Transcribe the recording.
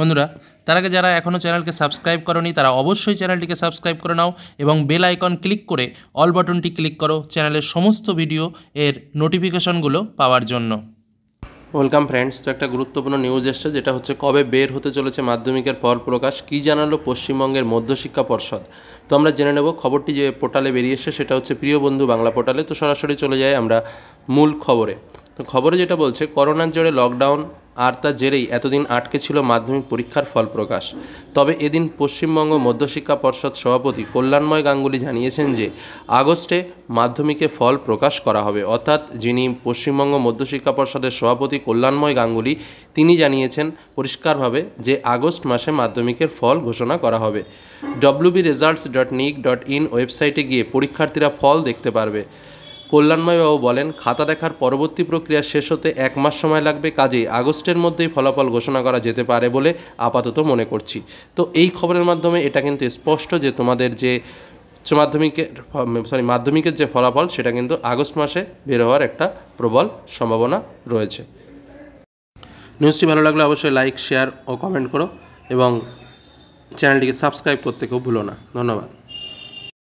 বন্ধুরা তার আগে যারা এখনও চ্যানেলকে সাবস্ক্রাইব করনি তারা অবশ্যই চ্যানেলটিকে সাবস্ক্রাইব করে নাও এবং বেল আইকন ক্লিক করে অল বাটনটি ক্লিক করো চ্যানেলের সমস্ত ভিডিও এর নোটিফিকেশনগুলো পাওয়ার জন্য ওয়েলকাম ফ্রেন্ডস তো একটা গুরুত্বপূর্ণ নিউজ এসছে যেটা হচ্ছে কবে বের হতে চলেছে মাধ্যমিকের পর প্রকাশ কী জানালো পশ্চিমবঙ্গের মধ্যশিক্ষা পর্ষদ তো আমরা জেনে নেব খবরটি যে পোর্টালে বেরিয়েছে সেটা হচ্ছে প্রিয় বন্ধু বাংলা পোর্টালে তো সরাসরি চলে যাই আমরা মূল খবরে তো খবরে যেটা বলছে করোনার জোরে লকডাউন আর তার জেরেই এতদিন আটকে ছিল মাধ্যমিক পরীক্ষার ফল প্রকাশ তবে এদিন পশ্চিমবঙ্গ মধ্যশিক্ষা পর্ষদ সভাপতি কল্যাণময় গাঙ্গুলি জানিয়েছেন যে আগস্টে মাধ্যমিকে ফল প্রকাশ করা হবে অর্থাৎ যিনি পশ্চিমবঙ্গ মধ্যশিক্ষা পর্ষদের সভাপতি কল্যাণময় গাঙ্গুলি তিনি জানিয়েছেন পরিষ্কারভাবে যে আগস্ট মাসে মাধ্যমিকের ফল ঘোষণা করা হবে WB results dot nic dot in ওয়েবসাইটে গিয়ে পরীক্ষার্থীরা ফল দেখতে পারবে কল্যাণময়বাবু বলেন খাতা দেখার পরবর্তী প্রক্রিয়া শেষ হতে এক মাস সময় লাগবে কাজেই আগস্টের মধ্যেই ফলাফল ঘোষণা করা যেতে পারে বলে আপাতত মনে করছি তো এই খবরের মাধ্যমে এটা কিন্তু স্পষ্ট যে তোমাদের যে উচ্চ মাধ্যমিকের সরি মাধ্যমিকের যে ফলাফল সেটা কিন্তু আগস্ট মাসে বের হওয়ার একটা প্রবল সম্ভাবনা রয়েছে নিউজটি ভালো লাগলে অবশ্যই লাইক শেয়ার ও কমেন্ট করো এবং চ্যানেলটিকে সাবস্ক্রাইব করতে কেউ ভুলো না ধন্যবাদ